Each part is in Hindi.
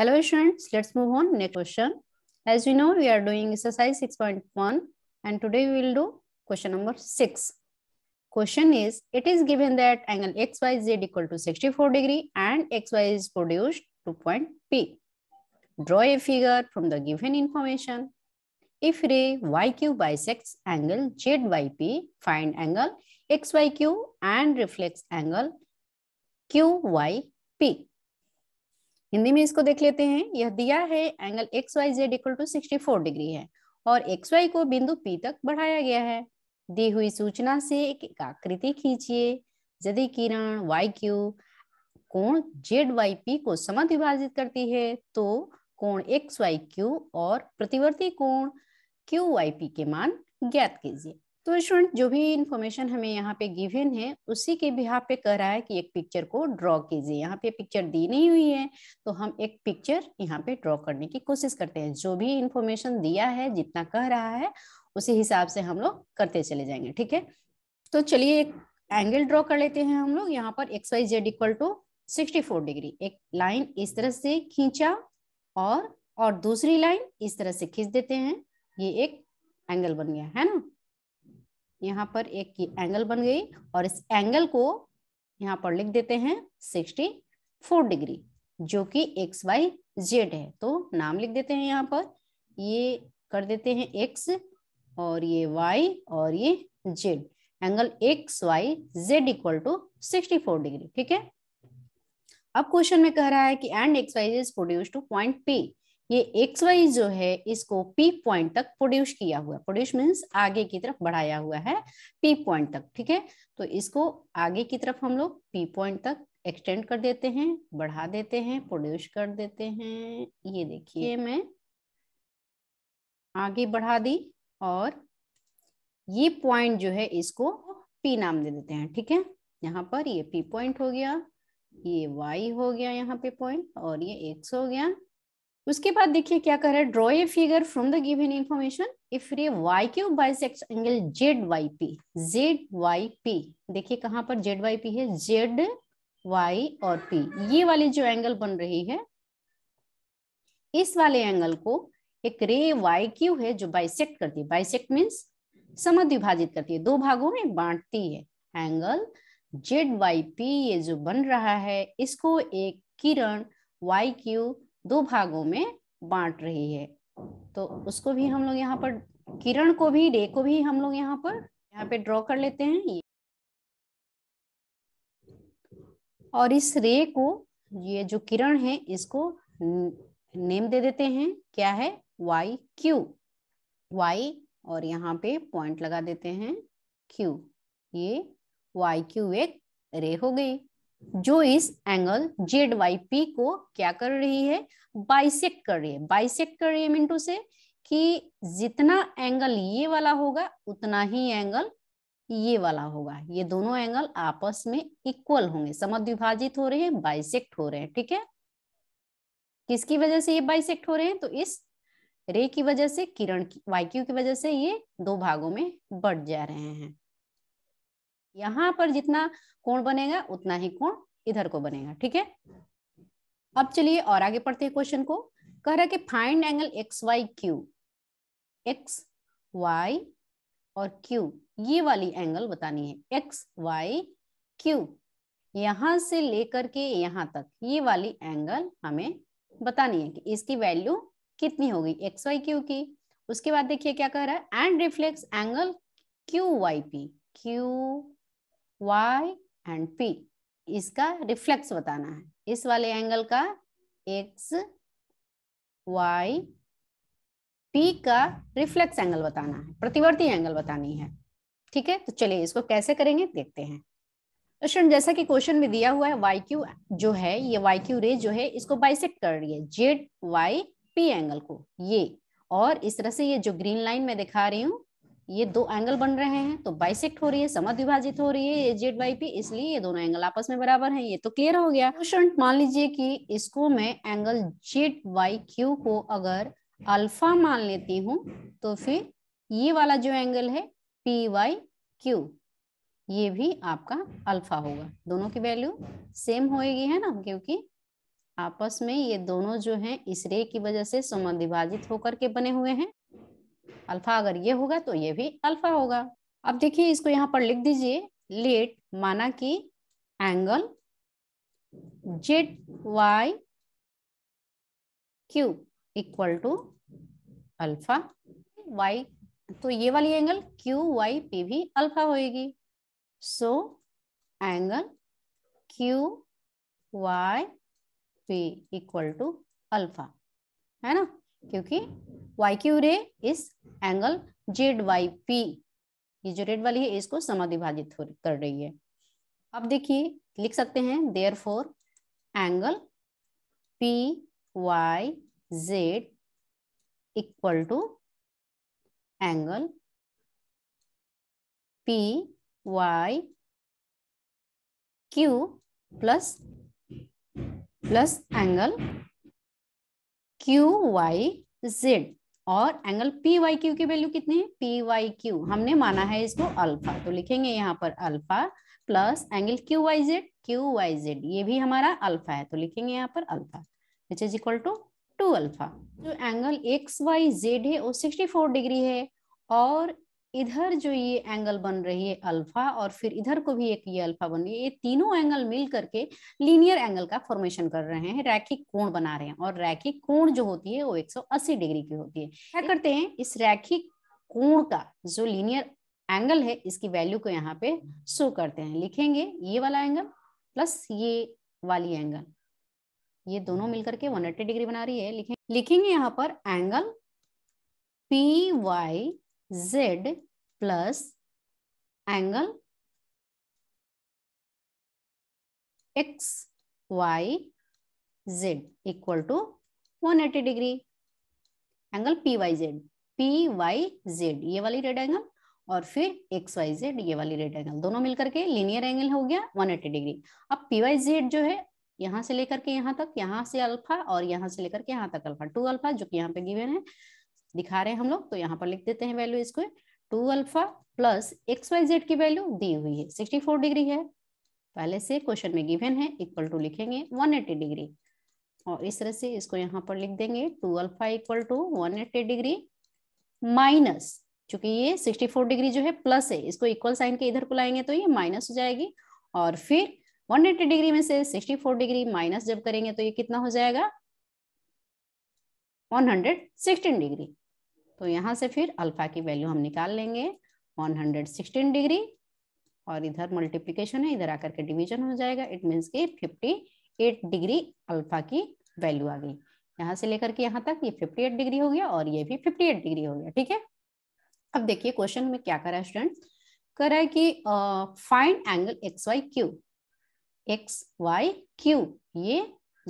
Hello students, let's move on next question. As we know, we are doing exercise 6.1 and today we will do question number 6. Question is, it is given that angle XYZ equal to 64 degree and XY is produced to point P. Draw a figure from the given information. If ray YQ bisects angle ZYP, find angle XYQ and reflex angle QYP. Hindi में इसको देख लेते हैं यह दिया है angle X Y Z equal to sixty four degree है और एक्स वाई को बिंदु पी तक बढ़ाया गया है दी हुई सूचना से एक आकृति खींचिए यदि किरण वाई क्यू कोण जेड वाई पी को समद्विभाजित करती है तो कोण एक्स वाई क्यू और प्रतिवर्ती कोण क्यू वाई पी के मान ज्ञात कीजिए तो स्टूडेंट जो भी इंफॉर्मेशन हमें यहाँ पे गिवन है उसी के भी यहाँ पे कह रहा है कि एक पिक्चर को ड्रॉ कीजिए यहाँ पे पिक्चर दी नहीं हुई है तो हम एक पिक्चर यहाँ पे ड्रॉ करने की कोशिश करते हैं जो भी इंफॉर्मेशन दिया है जितना कह रहा है उसी हिसाब से हम लोग करते चले जाएंगे ठीक है तो चलिए एक एंगल ड्रॉ कर लेते हैं हम लोग यहाँ पर X Y Z equal to sixty four degree एक लाइन इस तरह से खींचा और और दूसरी लाइन इस तरह से खींच देते हैं ये एक एंगल बन गया है ना यहाँ पर एक की एंगल बन गई और इस एंगल को यहाँ पर लिख देते हैं सिक्सटी फोर डिग्री जो कि एक्स वाई जेड है तो नाम लिख देते हैं यहाँ पर ये कर देते हैं एक्स और ये वाई और ये Z angle X Y Z equal to sixty four degree ठीक है अब क्वेश्चन में कह रहा है कि and X Y Z produce to point P ये एक्स वाई जो है इसको पीक पॉइंट तक प्रोड्यूस किया हुआ प्रोड्यूस मीन्स आगे की तरफ बढ़ाया हुआ है पीक पॉइंट तक ठीक है तो इसको आगे की तरफ हम लोग पी पॉइंट तक एक्सटेंड कर देते हैं बढ़ा देते हैं प्रोड्यूस कर देते हैं ये देखिए मैं आगे बढ़ा दी और ये पॉइंट जो है इसको पी नाम दे देते हैं ठीक है यहाँ पर ये पी पॉइंट हो गया ये वाई हो गया यहाँ पे पॉइंट और ये एक्स हो गया उसके बाद देखिए क्या कर रहा है draw a figure from the given information if ray Y Q bisect angle Z Y P Z Y P देखिए कहां पर जेड वाई पी है जेड वाई और पी ये वाली जो एंगल बन रही है इस वाले एंगल को एक रे वाई क्यू है जो बाइसेक्ट करती है बाइसेक्ट मीन्स समद्विभाजित करती है दो भागों में बांटती है एंगल जेड वाई पी ये जो बन रहा है इसको एक किरण वाई क्यू दो भागों में बांट रही है तो उसको भी हम लोग यहाँ पर किरण को भी डे को भी हम लोग यहाँ पर यहाँ पे ड्रॉ कर लेते हैं ये और इस रे को ये जो किरण है इसको नेम दे देते हैं क्या है वाई क्यू वाई और यहाँ पे पॉइंट लगा देते हैं क्यू ये वाई क्यू एक रे हो गई जो इस एंगल जेड वाई पी को क्या कर रही है बाइसेक्ट कर रही है बाइसेक्ट कर रही है मिंटू से कि जितना एंगल ये वाला होगा उतना ही एंगल ये वाला होगा ये दोनों एंगल आपस में इक्वल होंगे समद विभाजित हो रहे हैं बाइसेक्ट हो रहे हैं ठीक है किसकी वजह से ये बाइसेक्ट हो रहे हैं तो इस रे की वजह से किरण की वाईक्यू की वजह से ये दो भागों में बढ़ जा रहे हैं यहाँ पर जितना कोण बनेगा उतना ही कोण इधर को बनेगा ठीक है अब चलिए और आगे पढ़ते हैं क्वेश्चन को कह रहा है कि find angle X Y Q X Y और क्यू ये वाली एंगल बतानी है एक्स वाई क्यू यहां से लेकर के यहां तक ये वाली एंगल हमें बतानी है कि इसकी वैल्यू कितनी होगी एक्स वाई क्यू की उसके बाद देखिए क्या कह रहा है and reflex angle Q Y P Q Y and P इसका रिफ्लेक्स बताना है इस वाले एंगल का एक्स वाई पी का रिफ्लेक्स एंगल बताना है प्रतिवर्ती एंगल बतानी है ठीक है तो चलिए इसको कैसे करेंगे देखते हैं स्टूडेंट जैसा कि क्वेश्चन में दिया हुआ है वाई क्यू जो है ये वाई क्यू रे जो है इसको बाइसेक्ट कर रही है जेड वाई पी एंगल को ये और इस तरह से ये जो ग्रीन लाइन में दिखा रही हूँ ये दो एंगल बन रहे हैं तो बाइसेक्ट हो रही है समद विभाजित हो रही है जेड वाई पी इसलिए ये दोनों एंगल आपस में बराबर हैं ये तो क्लियर हो गया क्वेश्चन मान लीजिए कि इसको मैं एंगल जेड वाई क्यू को अगर अल्फा मान लेती हूँ तो फिर ये वाला जो एंगल है पी वाई क्यू ये भी आपका अल्फा होगा दोनों की वैल्यू सेम होगी है ना क्योंकि आपस में ये दोनों जो हैं इस रे की वजह से समद्विभाजित होकर के बने हुए हैं अल्फा अगर ये होगा तो ये भी अल्फा होगा अब देखिए इसको यहाँ पर लिख दीजिए लेट माना कि angle Z Y Q equal to alpha Y तो ये वाली एंगल क्यू वाई पी भी अल्फा होगी so angle Q Y P equal to alpha है ना क्योंकि Y Q ray is angle Z Y P ये जो रेड वाली है इसको समाधिभाजित कर रही है अब देखिए लिख सकते हैं therefore angle P Y Z equal to angle P Y Q plus plus angle Q Y Z और एंगल पी वाई क्यू की वैल्यू कितनी है पी वाई क्यू हमने माना है इसको अल्फा तो लिखेंगे यहाँ पर alpha plus angle Q Y Z Q Y Z ये भी हमारा अल्फा है तो लिखेंगे यहाँ पर alpha which is equal to two alpha जो एंगल एक्स वाई जेड है वो सिक्सटी फोर डिग्री है और इधर जो ये एंगल बन रही है अल्फा और फिर इधर को भी एक ये अल्फा बन रही है ये तीनों एंगल मिल करके लीनियर एंगल का फॉर्मेशन कर रहे हैं रैखिक कोण बना रहे हैं और रैखिक कोण जो होती है वो 180 डिग्री की होती है क्या करते हैं इस रैखिक कोण का जो लीनियर एंगल है इसकी वैल्यू को यहाँ पे शो करते हैं लिखेंगे ये वाला एंगल प्लस ये वाली एंगल ये दोनों मिलकर के वन डिग्री बना रही है लिखेंगे यहाँ पर angle P Y z plus angle x y z equal to 180 degree angle P Y Z P Y Z ये वाली रेड एंगल और फिर एक्स वाई जेड ये वाली रेड एंगल दोनों मिलकर के लिनियर एंगल हो गया 180 डिग्री अब पी वाई जेड जो है यहाँ से लेकर के यहाँ तक यहाँ से अल्फा और यहाँ से लेकर के यहाँ तक अल्फा टू अल्फा जो कि यहाँ पे गिवन है दिखा रहे हैं हम लोग तो यहाँ पर लिख देते हैं वैल्यू इसको two alpha plus X Y Z की वैल्यू दी हुई है सिक्सटी फोर डिग्री है पहले से क्वेश्चन में गिवन है इक्वल टू लिखेंगे वन एट्टी डिग्री और इस तरह से इसको यहाँ पर लिख देंगे two alpha equal to one eighty degree minus चूंकि ये सिक्सटी फोर डिग्री जो है प्लस है इसको इक्वल साइन के इधर को लाएंगे तो ये माइनस हो जाएगी और फिर वन एट्टी डिग्री में से सिक्सटी फोर डिग्री माइनस जब करेंगे तो ये कितना हो जाएगा 116 डिग्री तो यहाँ से फिर अल्फा की वैल्यू हम निकाल लेंगे 116 डिग्री और इधर मल्टीप्लीकेशन है इधर आकर के डिवीजन हो जाएगा इट मीन्स कि 58 डिग्री अल्फा की वैल्यू आ गई यहाँ से लेकर के यहाँ तक ये 58 डिग्री हो गया और ये भी 58 डिग्री हो गया ठीक है अब देखिए क्वेश्चन में क्या करा है स्टूडेंट करा है कि find angle X Y Q X Y Q ये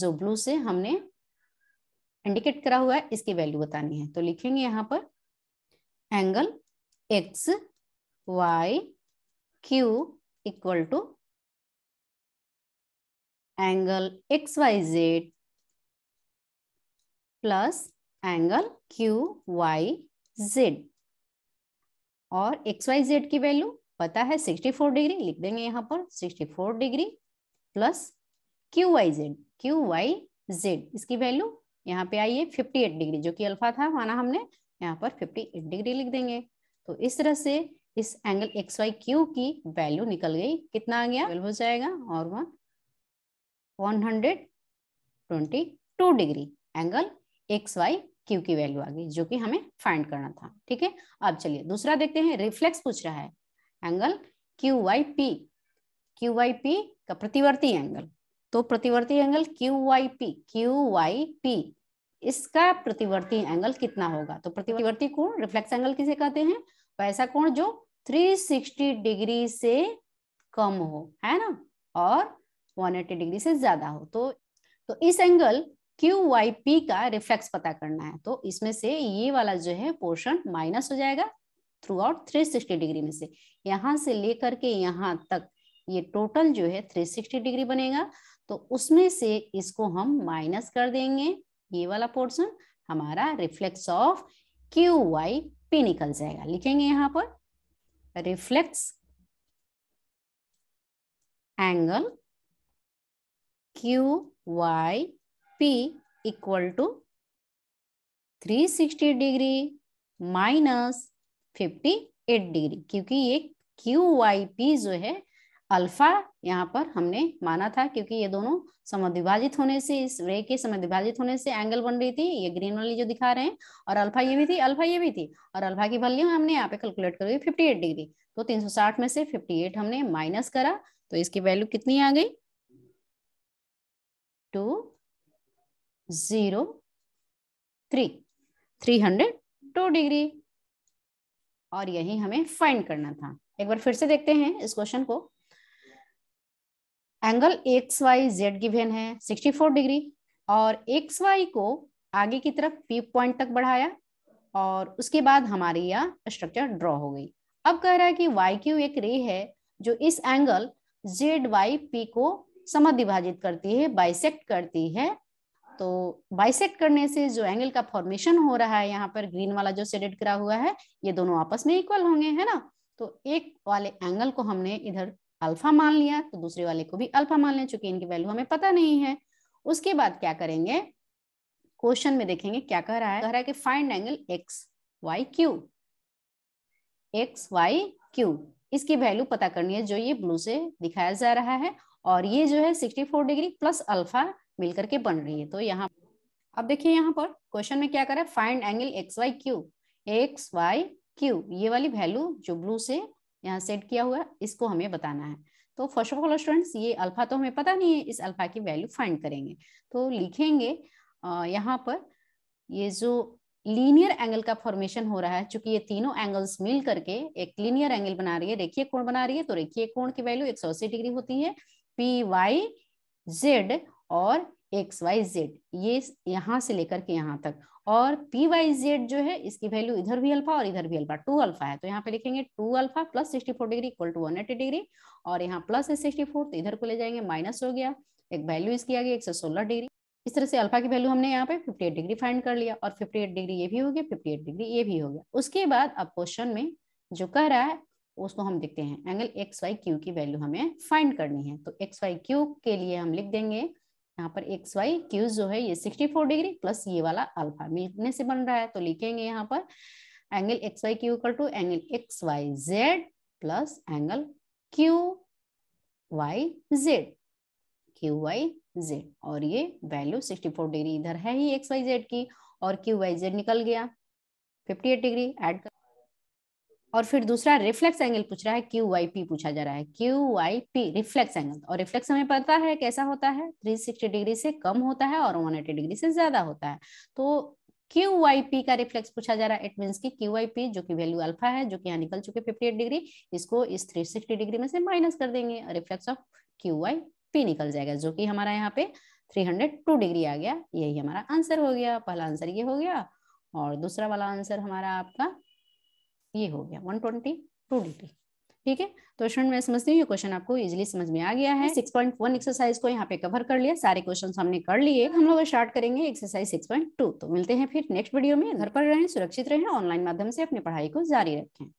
जो ब्लू से हमने इंडिकेट करा हुआ है इसकी वैल्यू बतानी है तो लिखेंगे यहाँ पर angle X Y Q equal to angle X Y Z plus angle Q Y Z और एक्स वाई जेड की वैल्यू पता है 64 डिग्री लिख देंगे यहाँ पर 64 degree plus Q Y Z Q Y Z इसकी वैल्यू यहाँ पे आइए 58 डिग्री जो कि अल्फा था माना हमने यहाँ पर 58 डिग्री लिख देंगे तो इस तरह से इस एंगल एक्स वाई क्यू की वैल्यू निकल गई कितना आ गया हो जाएगा और one hundred twenty two degree angle X Y Q की वैल्यू आ गई जो कि हमें फाइंड करना था ठीक है अब चलिए दूसरा देखते हैं रिफ्लेक्स पूछ रहा है angle Q Y P Q Y P का प्रतिवर्ती एंगल तो प्रतिवर्ती angle Q Y P Q Y P इसका प्रतिवर्ती एंगल कितना होगा तो प्रतिवर्ती कोण रिफ्लेक्स एंगल किसे कहते हैं वैसा तो कोण जो 360 डिग्री से कम हो है ना और 180 डिग्री से ज्यादा हो तो तो इस एंगल क्यू वाई पी का रिफ्लेक्स पता करना है तो इसमें से ये वाला जो है पोर्शन माइनस हो जाएगा throughout three sixty degree में से यहां से लेकर के यहाँ तक ये टोटल जो है थ्री सिक्सटी डिग्री बनेगा तो उसमें से इसको हम माइनस कर देंगे ये वाला पोर्शन हमारा reflex of Q Y P निकल जाएगा लिखेंगे यहां पर reflex angle Q Y P equal to 360 degree minus 58 degree क्योंकि ये क्यू वाई पी जो है अल्फा यहाँ पर हमने माना था क्योंकि ये दोनों समद्विभाजित होने से इस रे के समद्विभाजित होने से एंगल बन रही थी ये ग्रीन वाली जो दिखा रहे हैं और अल्फा ये भी थी अल्फा ये भी थी और अल्फा की वैल्यू हमने यहाँ पे कैलकुलेट करी फिफ्टी एट डिग्री तो तीन सौ साठ में से फिफ्टी एट हमने माइनस करा तो इसकी वैल्यू कितनी आ गई two zero three three hundred two degree और यही हमें फाइंड करना था एक बार फिर से देखते हैं इस क्वेश्चन को angle X Y Z given है 64 डिग्री और एक्स वाई को आगे की तरफ पी पॉइंट तक बढ़ाया और उसके बाद हमारी यह स्ट्रक्चर ड्रॉ हो गई अब कह रहा है कि वाई क्यू एक रे है जो इस एंगल जेड वाई पी को समिभाजित करती है बाइसेक्ट करती है तो बाइसेक्ट करने से जो एंगल का फॉर्मेशन हो रहा है यहाँ पर ग्रीन वाला जो सेडेड करा हुआ है ये दोनों आपस में इक्वल होंगे है ना तो एक वाले एंगल को हमने इधर अल्फा मान लिया तो दूसरे वाले को भी अल्फा मान लिया चूंकि इनकी वैल्यू हमें पता नहीं है उसके बाद क्या करेंगे क्वेश्चन में देखेंगे क्या कह रहा है कह रहा है कि find angle X Y Q X Y Q इसकी वैल्यू पता करनी है जो ये ब्लू से दिखाया जा रहा है और ये जो है 64 डिग्री प्लस अल्फा मिलकर के बन रही है तो यहाँ अब देखिए यहाँ पर क्वेश्चन में क्या कर रहा है find angle X Y Q X Y Q ये वाली वैल्यू जो ब्लू से यहाँ सेट किया हुआ इसको हमें बताना है तो फर्स्ट ऑफ ऑल स्टूडेंट्स ये अल्फा तो हमें पता नहीं है इस अल्फा की वैल्यू फाइंड करेंगे तो लिखेंगे यहाँ पर ये जो लीनियर एंगल का फॉर्मेशन हो रहा है चूंकि ये तीनों एंगल्स मिल करके एक लीनियर एंगल बना रही है रेखीय कोण बना रही है तो रेखीय कोण की वैल्यू एक डिग्री होती है पी वाई जेड और एक्स वाई जेड ये यहाँ से लेकर के यहाँ तक और पी वाई जेड जो है इसकी वैल्यू इधर भी अल्फा और इधर भी अल्फा टू अल्फा है तो यहाँ पे लिखेंगे two alpha plus sixty four degree equal to one eighty degree और यहाँ प्लस है सिक्सटी फोर तो इधर को ले जाएंगे माइनस हो गया एक वैल्यू इसकी आ गई एक सौ सोलह डिग्री इस तरह से अल्फा की वैल्यू हमने यहाँ पे 58 डिग्री फाइंड कर लिया और 58 डिग्री ये भी हो गया 58 डिग्री ये भी हो गया उसके बाद अब क्वेश्चन में जो कह रहा है उसको हम देखते हैं एंगल एक्स वाई क्यू की वैल्यू हमें फाइंड करनी है तो एक्स वाई क्यू के लिए हम लिख देंगे यहाँ पर एक्स वाई क्यूज जो है ये 64 डिग्री प्लस ये वाला अल्फा मिलने से बन रहा है तो लिखेंगे यहाँ पर angle X Y Q equal to angle X Y Z plus angle Q Y Z Q Y Z और ये वैल्यू 64 डिग्री इधर है ही एक्स वाई जेड की और क्यू वाई जेड निकल गया 58 डिग्री कर और फिर दूसरा रिफ्लेक्स एंगल पूछ रहा है क्यू वाई पी पूछा जा रहा है Q Y P reflex angle और रिफ्लेक्स हमें पता है कैसा होता है 360 डिग्री से कम होता है और 180 डिग्री से ज्यादा होता है तो क्यू आई पी का रिफ्लेक्स पूछा जा रहा है इट मीन की क्यू वाई पी जो कि वैल्यू अल्फा है जो कि यहाँ निकल चुके फिफ्टी एट डिग्री इसको इस थ्री सिक्सटी डिग्री में से माइनस कर देंगे reflex of Q Y P निकल जाएगा जो की हमारा यहाँ पे थ्री हंड्रेड टू डिग्री आ गया यही हमारा आंसर हो गया पहला आंसर ये हो गया और दूसरा वाला आंसर हमारा आपका ये हो गया वन ट्वेंटी टू डिग्री ठीक है तो स्टूडेंट मैं समझती हूँ ये क्वेश्चन आपको इजीली समझ में आ गया है 6.1 एक्सरसाइज को यहाँ पे कवर कर लिया सारे क्वेश्चन हमने कर लिए हम लोग स्टार्ट करेंगे एक्सरसाइज 6.2 तो मिलते हैं फिर नेक्स्ट वीडियो में घर पर रहें सुरक्षित रहें ऑनलाइन माध्यम से अपनी पढ़ाई को जारी रखें